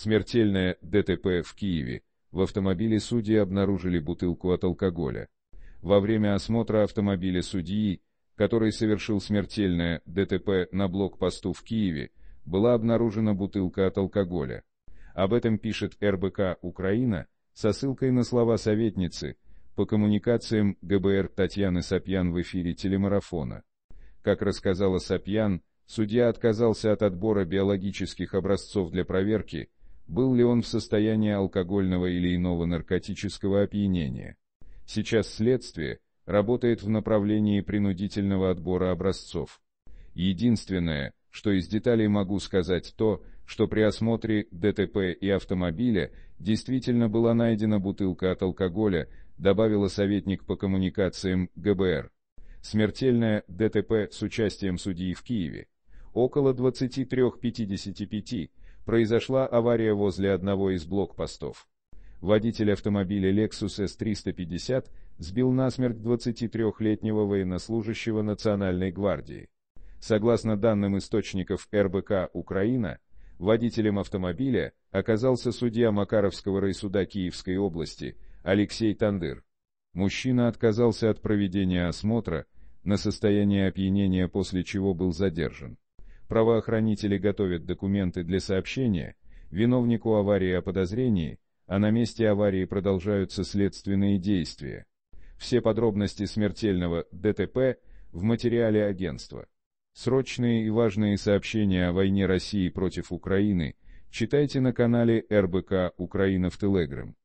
Смертельное ДТП в Киеве. В автомобиле судьи обнаружили бутылку от алкоголя. Во время осмотра автомобиля судьи, который совершил смертельное ДТП на блокпосту в Киеве, была обнаружена бутылка от алкоголя. Об этом пишет РБК «Украина» со ссылкой на слова советницы по коммуникациям ГБР Татьяны Сапьян в эфире телемарафона. Как рассказала Сапьян, судья отказался от отбора биологических образцов для проверки, был ли он в состоянии алкогольного или иного наркотического опьянения. Сейчас следствие работает в направлении принудительного отбора образцов. Единственное, что из деталей могу сказать то, что при осмотре ДТП и автомобиля действительно была найдена бутылка от алкоголя, добавила советник по коммуникациям ГБР. Смертельное ДТП с участием судьи в Киеве. Около 23.55 произошла авария возле одного из блокпостов. Водитель автомобиля Lexus S350 сбил насмерть 23-летнего военнослужащего Национальной гвардии. Согласно данным источников РБК «Украина», водителем автомобиля оказался судья Макаровского райсуда Киевской области Алексей Тандыр. Мужчина отказался от проведения осмотра на состояние опьянения, после чего был задержан правоохранители готовят документы для сообщения виновнику аварии о подозрении, а на месте аварии продолжаются следственные действия. Все подробности смертельного ДТП в материале агентства. Срочные и важные сообщения о войне России против Украины читайте на канале РБК «Украина в Телеграм».